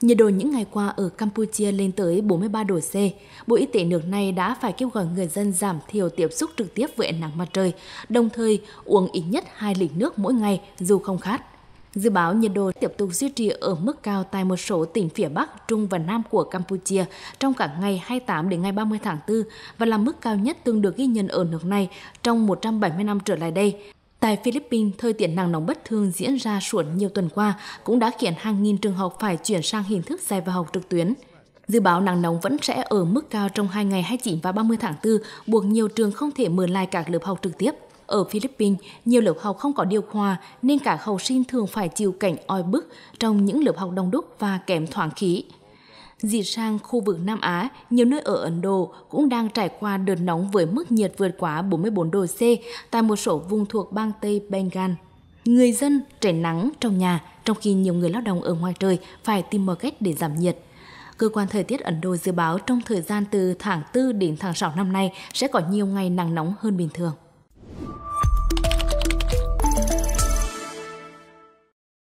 Nhiệt độ những ngày qua ở Campuchia lên tới 43 độ C. Bộ Y tế nước này đã phải kêu gọi người dân giảm thiểu tiếp xúc trực tiếp với ánh nắng mặt trời, đồng thời uống ít nhất 2 lít nước mỗi ngày dù không khát. Dự báo nhiệt độ tiếp tục duy trì ở mức cao tại một số tỉnh phía Bắc, Trung và Nam của Campuchia trong cả ngày 28 đến ngày 30 tháng 4 và là mức cao nhất từng được ghi nhận ở nước này trong 170 năm trở lại đây. Tại Philippines, thời tiết nắng nóng bất thường diễn ra suốt nhiều tuần qua cũng đã khiến hàng nghìn trường học phải chuyển sang hình thức dạy và học trực tuyến. Dự báo nắng nóng vẫn sẽ ở mức cao trong hai ngày 29 và 30 tháng 4, buộc nhiều trường không thể mở lại các lớp học trực tiếp. Ở Philippines, nhiều lớp học không có điều hòa nên cả học sinh thường phải chịu cảnh oi bức trong những lớp học đông đúc và kém thoáng khí. Dì sang khu vực Nam Á, nhiều nơi ở Ấn Độ cũng đang trải qua đợt nóng với mức nhiệt vượt quá 44 độ C tại một số vùng thuộc bang Tây Bengal. Người dân trẻ nắng trong nhà, trong khi nhiều người lao động ở ngoài trời phải tìm mọi cách để giảm nhiệt. Cơ quan thời tiết Ấn Độ dự báo trong thời gian từ tháng 4 đến tháng 6 năm nay sẽ có nhiều ngày nắng nóng hơn bình thường.